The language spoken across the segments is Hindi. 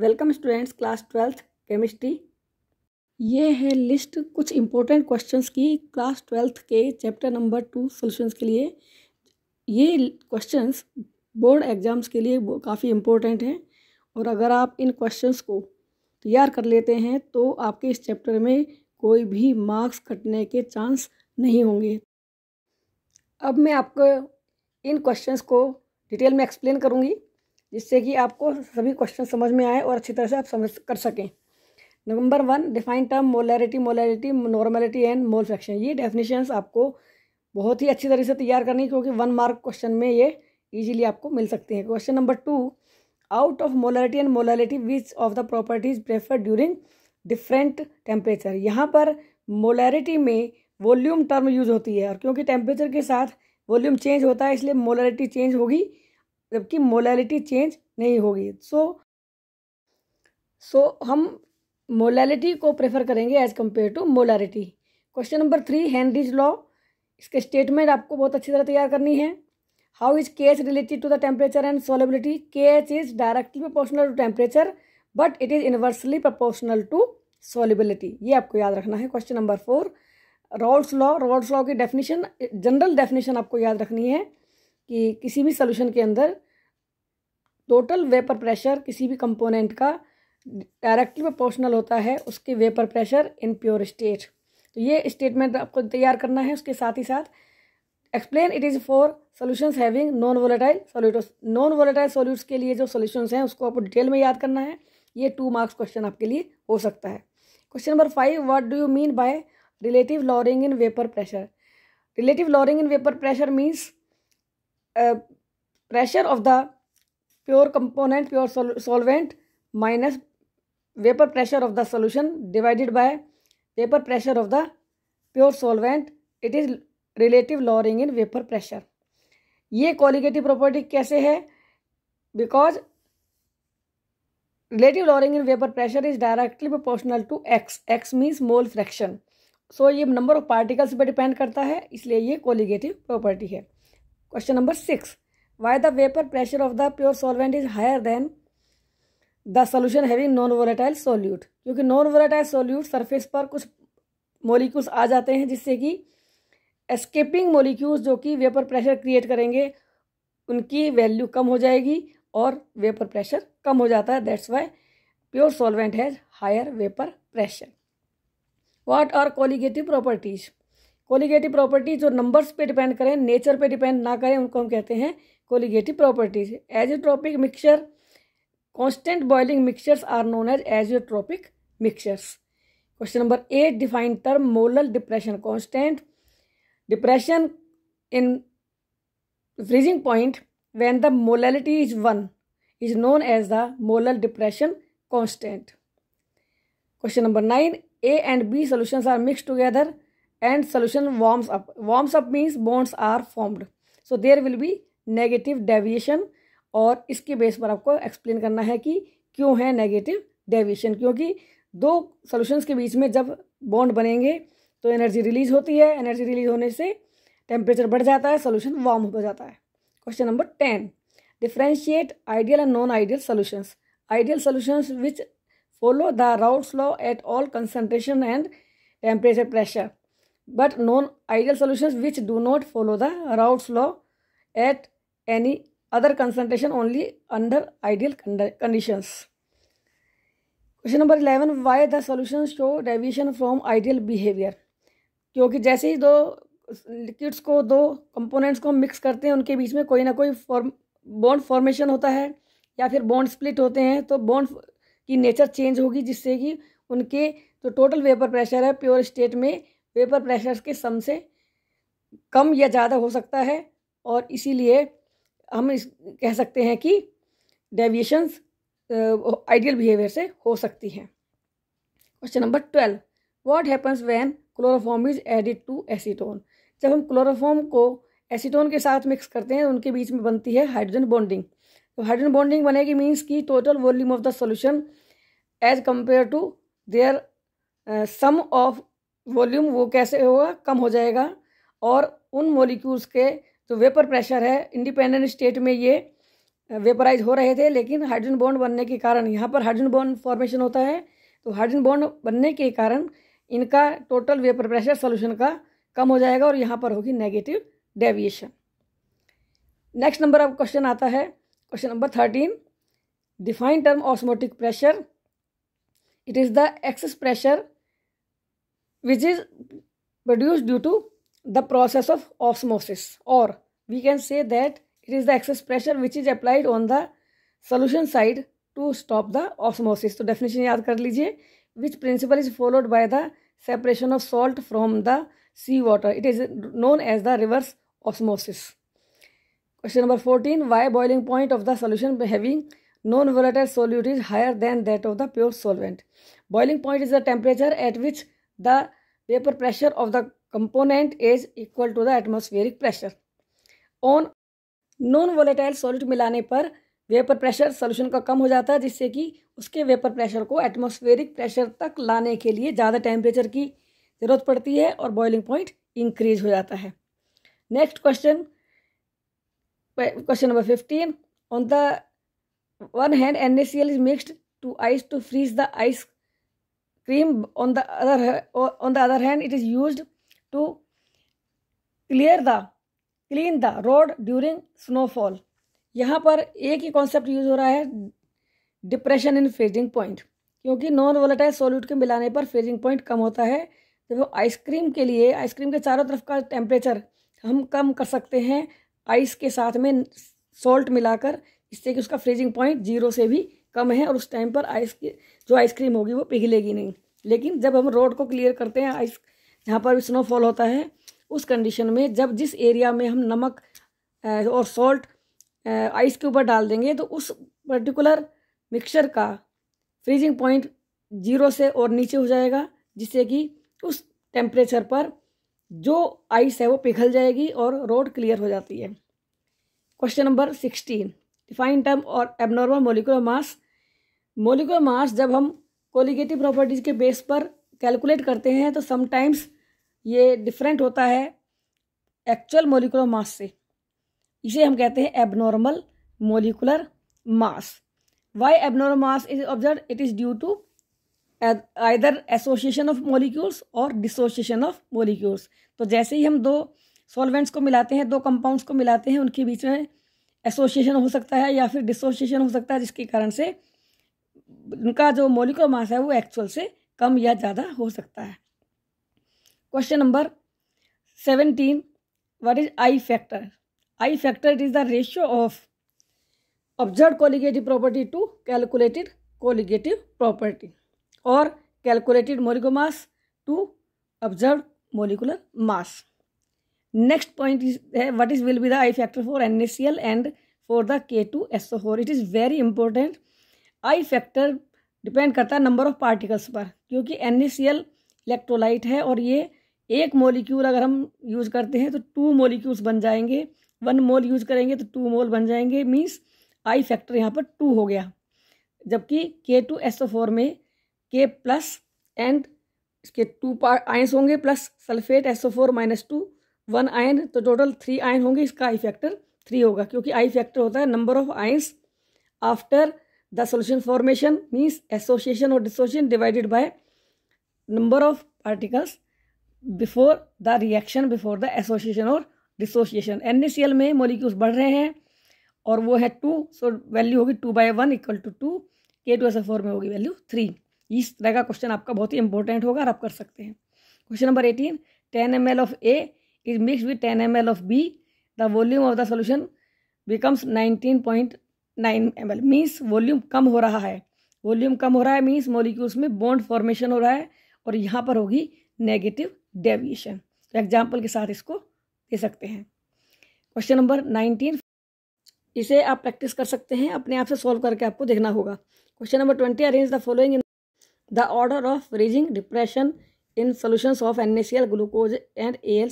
Welcome students class twelfth chemistry ये है लिस्ट कुछ इम्पोर्टेंट क्वेश्चंस की क्लास ट्वेल्थ के चैप्टर नंबर टू सोल्यूशंस के लिए ये क्वेश्चंस बोर्ड एग्ज़ाम्स के लिए काफ़ी इम्पोर्टेंट हैं और अगर आप इन क्वेश्चंस को तैयार कर लेते हैं तो आपके इस चैप्टर में कोई भी मार्क्स कटने के चांस नहीं होंगे अब मैं आपको इन क्वेश्चंस को डिटेल में एक्सप्लेन करूँगी जिससे कि आपको सभी क्वेश्चन समझ में आए और अच्छी तरह से आप समझ कर सकें number one define term molarity molarity normality and mole fraction ये डेफिनेशंस आपको बहुत ही अच्छी तरह से तैयार करनी क्योंकि वन मार्क क्वेश्चन में ये ईजिली आपको मिल सकते हैं question number two out of molarity and molarity which of the properties prefer during different temperature यहाँ पर मोलैरिटी में वॉल्यूम टर्म यूज होती है और क्योंकि टेम्परेचर के साथ वॉल्यूम चेंज होता है इसलिए मोलैरिटी चेंज होगी जबकि मोलैलिटी चेंज नहीं होगी सो सो हम मोलैलिटी को प्रेफर करेंगे as compare to molarity question number three Henry's law इसके स्टेटमेंट आपको बहुत अच्छी तरह तैयार करनी है how is K H related to the temperature and solubility K H is directly proportional to temperature but it is inversely proportional to solubility ये आपको याद रखना है question number four Raoult's law Raoult's law की डेफिनेशन जनरल डेफिनेशन आपको याद रखनी है कि किसी भी सोल्यूशन के अंदर टोटल वेपर प्रेशर किसी भी कंपोनेंट का डायरेक्टली प्रोपोर्शनल होता है उसके vapour pressure in pure state तो ये स्टेटमेंट तो आपको तैयार करना है उसके साथ ही साथ explain it is for solutions having non volatile solute non volatile solutes के लिए जो सोल्यूशंस हैं उसको आपको डिटेल में याद करना है ये टू मार्क्स क्वेश्चन आपके लिए हो सकता है question number five what do you mean by relative lowering in vapour pressure relative lowering in vapour pressure means pressure of the pure component pure solvent minus vapour pressure of the solution divided by vapour pressure of the pure solvent it is relative lowering in vapour pressure ये क्वालिगेटिव प्रॉपर्टी कैसे है because relative lowering in vapour pressure is directly proportional to X X means mole fraction so ये नंबर ऑफ पार्टिकल्स पर डिपेंड करता है इसलिए ये कोलिगेटिव प्रॉपर्टी है question number six why the vapour pressure of the pure solvent is higher than the solution having non volatile solute क्योंकि नॉन वोलेटाइल सोल्यूट सरफेस पर कुछ मोलिक्यूल्स आ जाते हैं जिससे कि एस्केपिंग मोलिक्यूल्स जो कि वेपर प्रेशर क्रिएट करेंगे उनकी वैल्यू कम हो जाएगी और वेपर प्रेशर कम हो जाता है that's why pure solvent has higher vapour pressure what are colligative properties colligative property जो नंबर्स पे डिपेंड करें नेचर पे डिपेंड ना करें उनको हम कहते हैं colligative properties azeotropic mixture constant boiling mixtures are known as azeotropic mixtures question number eight define term molal depression constant depression in freezing point when the molality is one is known as the molal depression constant question number nine A and B solutions are mix together and solution warms up warms up means bonds are formed so there will be negative deviation और इसके बेस पर आपको एक्सप्लेन करना है कि क्यों है नेगेटिव डेविएशन क्योंकि दो सॉल्यूशंस के बीच में जब बॉन्ड बनेंगे तो एनर्जी रिलीज होती है एनर्जी रिलीज होने से टेम्परेचर बढ़ जाता है सॉल्यूशन वार्म हो जाता है question number ten differentiate ideal and non ideal solutions ideal solutions which follow the Raoult's law at all concentration and temperature pressure but non ideal solutions which do not follow the Raoult's law at any other concentration only under ideal conditions. Question number eleven why the solution show deviation from ideal behaviour क्योंकि जैसे ही दो लिक्विड्स को दो कंपोनेंट्स को मिक्स करते हैं उनके बीच में कोई ना कोई फॉर्म बॉन्ड फॉर्मेशन होता है या फिर बॉन्ड स्प्लिट होते हैं तो बॉन्ड की नेचर चेंज होगी जिससे कि उनके जो तो टोटल वेपर प्रेशर है प्योर स्टेट में पेपर प्रेशर्स के सम से कम या ज़्यादा हो सकता है और इसीलिए हम इस कह सकते हैं कि डेविएशंस आइडियल बिहेवियर से हो सकती हैं question number twelve what happens when chloroform is added to acetone जब हम क्लोरोफॉर्म को एसीटोन के साथ मिक्स करते हैं उनके बीच में बनती है हाइड्रोजन बॉन्डिंग तो हाइड्रोजन बॉन्डिंग बनेगी मीन्स की total volume of the solution as compare to their sum of volume वो कैसे होगा कम हो जाएगा और उन मॉलिक्यूल्स के जो वेपर प्रेशर है इंडिपेंडेंट स्टेट में ये वेपराइज हो रहे थे लेकिन हाइड्रोजन बॉन्ड बनने के कारण यहाँ पर हाइड्रोजन बॉन्ड फॉर्मेशन होता है तो हाइड्रोजन बॉन्ड बनने के कारण इनका टोटल वेपर प्रेशर सोल्यूशन का कम हो जाएगा और यहाँ पर होगी नेगेटिव डेविएशन नेक्स्ट नंबर अब क्वेश्चन आता है question number thirteen define term osmotic pressure it is the excess pressure which is produce due to the process of osmosis और we can say that it is the excess pressure which is applied on the solution side to stop the osmosis तो डेफिनेशन याद कर लीजिए which principle is followed by the separation of salt from the sea water it is known as the reverse osmosis question number fourteen why boiling point of the solution having non volatile solute is higher than that of the pure solvent boiling point is the temperature at which the vapor pressure of the component is equal to the atmospheric pressure on non volatile solid मिलाने पर वेपर प्रेशर सोल्यूशन का कम हो जाता है जिससे कि उसके वेपर प्रेशर को एटमॉस्फेरिक प्रेशर तक लाने के लिए ज़्यादा टेम्परेचर की ज़रूरत पड़ती है और बॉइलिंग पॉइंट इंक्रीज हो जाता है next question question number fifteen on the one hand N C L is mixed to ice to freeze the ice cream on the other on the other hand it is use to clear the clean the road during snowfall यहाँ पर एक ही कॉन्सेप्ट यूज हो रहा है डिप्रेशन इन फेजिंग पॉइंट क्योंकि नॉन वोलेटाइल सोल्यूट के मिलाने पर फेजिंग पॉइंट कम होता है जब वो आइसक्रीम के लिए आइसक्रीम के चारों तरफ का टेम्परेचर हम कम कर सकते हैं आइस के साथ में सॉल्ट मिलाकर इससे कि उसका फ्रीजिंग पॉइंट जीरो से भी कम है और उस टाइम पर आइस की जो आइसक्रीम होगी वो पिघलेगी नहीं लेकिन जब हम रोड को क्लियर करते हैं आइस जहाँ पर स्नोफॉल होता है उस कंडीशन में जब जिस एरिया में हम नमक और सॉल्ट आइस के ऊपर डाल देंगे तो उस पर्टिकुलर मिक्सचर का फ्रीजिंग पॉइंट जीरो से और नीचे हो जाएगा जिससे कि उस टेम्परेचर पर जो आइस है वो पिघल जाएगी और रोड क्लियर हो जाती है question number sixteen define term और abnormal molecular mass molecular mass जब हम कोलिगेटिव प्रॉपर्टीज के बेस पर कैलकुलेट करते हैं तो समटाइम्स ये डिफरेंट होता है एक्चुअल मोलिकुलर मास से इसे हम कहते हैं abnormal molecular mass why abnormal mass is observe it is due to either association of molecules और डिसोसिएशन ऑफ मोलिक्यूल्स तो जैसे ही हम दो सॉल्वेंट्स को मिलाते हैं दो कंपाउंड्स को मिलाते हैं उनके बीच में एसोसिएशन हो सकता है या फिर डिसोसिएशन हो सकता है जिसके कारण से उनका जो मोलिकुलर मास है वो एक्चुअल से कम या ज़्यादा हो सकता है question number seventeen what is i factor i factor it is the ratio of observe colligative property to calculated colligative property और calculated molecular mass to observe molecular mass next point is है what is will be the i factor for N S C L and for the K two S O four it is very important i factor depend करता है नंबर ऑफ पार्टिकल्स पर क्योंकि एन इलेक्ट्रोलाइट है और ये एक मोलिक्यूल अगर हम यूज़ करते हैं तो टू मोलिक्यूल्स बन जाएंगे वन मोल यूज करेंगे तो टू मोल बन जाएंगे मीन्स आई फैक्टर यहाँ पर टू हो गया जबकि के टू एस ओ फोर में के प्लस एंड इसके टू पार आयंस होंगे plus sulphate S O four minus two one ion तो टोटल थ्री आयन होंगे इसका आई फैक्टर थ्री होगा क्योंकि आई फैक्टर होता है number of ions after the solution formation means association और dissociation divided by number of particles before the reaction before the association और डिसोशिएशन एन सी एल में मोलिक्यूल्स बढ़ रहे हैं और वो है टू सो वैल्यू होगी two by one equal to two K two S four में होगी वैल्यू थ्री इस तरह का क्वेश्चन आपका बहुत ही इंपॉर्टेंट होगा और आप कर सकते हैं question number eighteen ten M L of A is mix with ten M L of B the volume of the solution becomes nineteen point nine M L means volume कम हो रहा है वॉल्यूम कम हो रहा है मीन्स मोलिक्यूल्स में बॉन्ड फॉर्मेशन हो रहा है और यहाँ पर होगी नेगेटिव डेविएशन तो एग्जाम्पल के साथ इसको दे सकते हैं क्वेश्चन नंबर नाइनटीन इसे आप प्रैक्टिस कर सकते हैं अपने आप से सॉल्व करके आपको देखना होगा question number twenty arrange the following in the order of raising depression in solutions of N glucose and A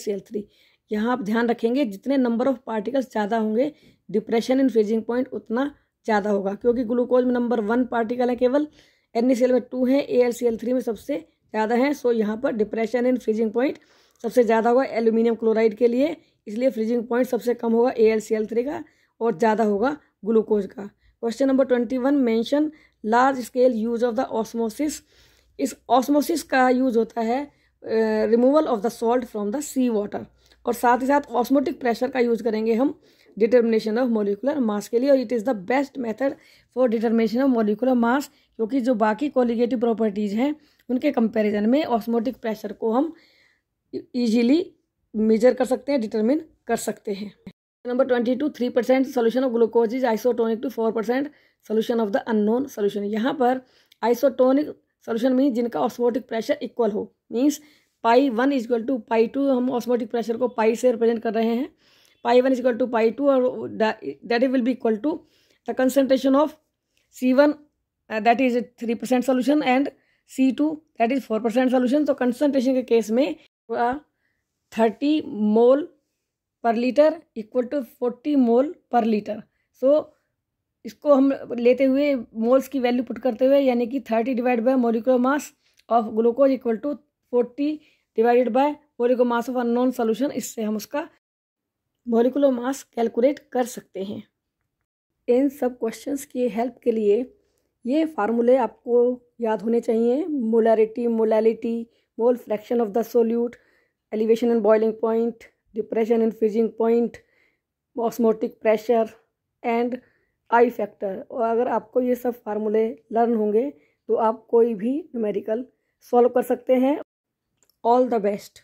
यहाँ आप ध्यान रखेंगे जितने नंबर ऑफ पार्टिकल्स ज़्यादा होंगे डिप्रेशन इन फ्रीजिंग पॉइंट उतना ज़्यादा होगा क्योंकि ग्लूकोज में नंबर वन पार्टिकल है केवल एन में टू है ए में सबसे ज़्यादा है सो यहाँ पर डिप्रेशन इन फ्रीजिंग पॉइंट सबसे ज़्यादा होगा एल्यूमिनियम क्लोराइड के लिए इसलिए फ्रीजिंग पॉइंट सबसे कम होगा ए का और ज़्यादा होगा ग्लूकोज का question number twenty one mention large scale use of the osmosis इस ऑस्मोसिस का यूज होता है removal of the salt from the sea water और साथ ही साथ ऑस्मोटिक प्रेशर का यूज़ करेंगे हम डिटर्मिनेशन ऑफ मोलिकुलर मास के लिए और it is the best method for determination of molecular mass क्योंकि जो बाकी कॉलिगेटिव प्रॉपर्टीज़ हैं उनके कंपेरिजन में ऑस्मोटिक प्रेशर को हम ईजीली मेजर कर सकते हैं डिटर्मिन कर सकते हैं number twenty two three percent solution of glucose is isotonic to four percent solution of the unknown solution यहाँ पर आइसोटोनिक सोल्यूशन मीन जिनका ऑस्मोटिक प्रेशर इक्वल हो means pi one equal to pi two हम ऑस्मोटिक प्रेशर को पाई से रिप्रेजेंट कर रहे हैं pi one equal to pi two और that is will be equal to the concentration of C one that is three percent solution and C two that is four percent solution तो कंसनट्रेशन के केस में thirty mole per litre equal to forty mole per litre सो इसको हम लेते हुए मोल्स की वैल्यू पुट करते हुए यानी कि thirty divide by molecular mass of glucose equal to forty divided by molecular mass of unknown solution इससे हम उसका मोलिकुलर मास कैलकुलेट कर सकते हैं इन सब क्वेश्चंस की हेल्प के लिए ये फार्मूले आपको याद होने चाहिए molarity molality mole fraction of the solute elevation and boiling point depression and freezing point osmotic pressure and i factor और अगर आपको ये सब फार्मूले लर्न होंगे तो आप कोई भी न्यूमेरिकल सॉल्व कर सकते हैं all the best.